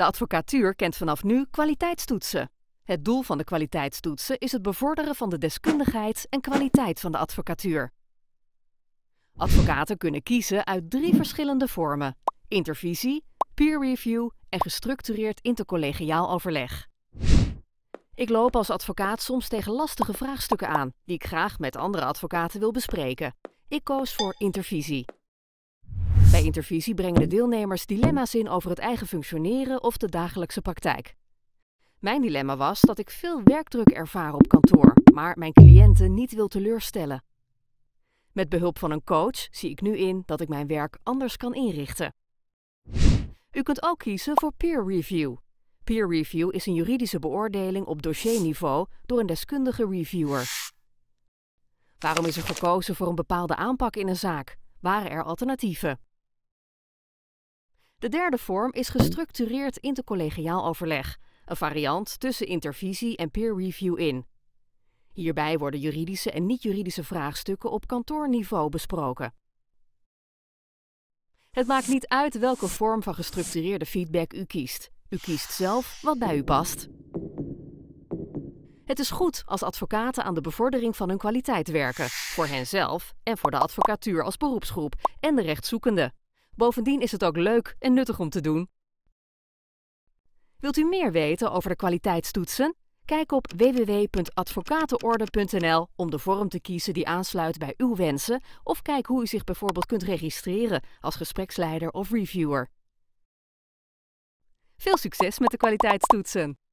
De advocatuur kent vanaf nu kwaliteitstoetsen. Het doel van de kwaliteitstoetsen is het bevorderen van de deskundigheid en kwaliteit van de advocatuur. Advocaten kunnen kiezen uit drie verschillende vormen: intervisie, peer review en gestructureerd intercollegiaal overleg. Ik loop als advocaat soms tegen lastige vraagstukken aan die ik graag met andere advocaten wil bespreken. Ik koos voor intervisie. Bij Intervisie brengen de deelnemers dilemma's in over het eigen functioneren of de dagelijkse praktijk. Mijn dilemma was dat ik veel werkdruk ervaar op kantoor, maar mijn cliënten niet wil teleurstellen. Met behulp van een coach zie ik nu in dat ik mijn werk anders kan inrichten. U kunt ook kiezen voor peer review. Peer review is een juridische beoordeling op dossierniveau door een deskundige reviewer. Waarom is er gekozen voor een bepaalde aanpak in een zaak? Waren er alternatieven? De derde vorm is gestructureerd intercollegiaal overleg, een variant tussen intervisie en peer review in. Hierbij worden juridische en niet-juridische vraagstukken op kantoorniveau besproken. Het maakt niet uit welke vorm van gestructureerde feedback u kiest. U kiest zelf wat bij u past. Het is goed als advocaten aan de bevordering van hun kwaliteit werken, voor henzelf en voor de advocatuur als beroepsgroep en de rechtszoekende. Bovendien is het ook leuk en nuttig om te doen. Wilt u meer weten over de kwaliteitstoetsen? Kijk op www.advocatenorde.nl om de vorm te kiezen die aansluit bij uw wensen of kijk hoe u zich bijvoorbeeld kunt registreren als gespreksleider of reviewer. Veel succes met de kwaliteitstoetsen!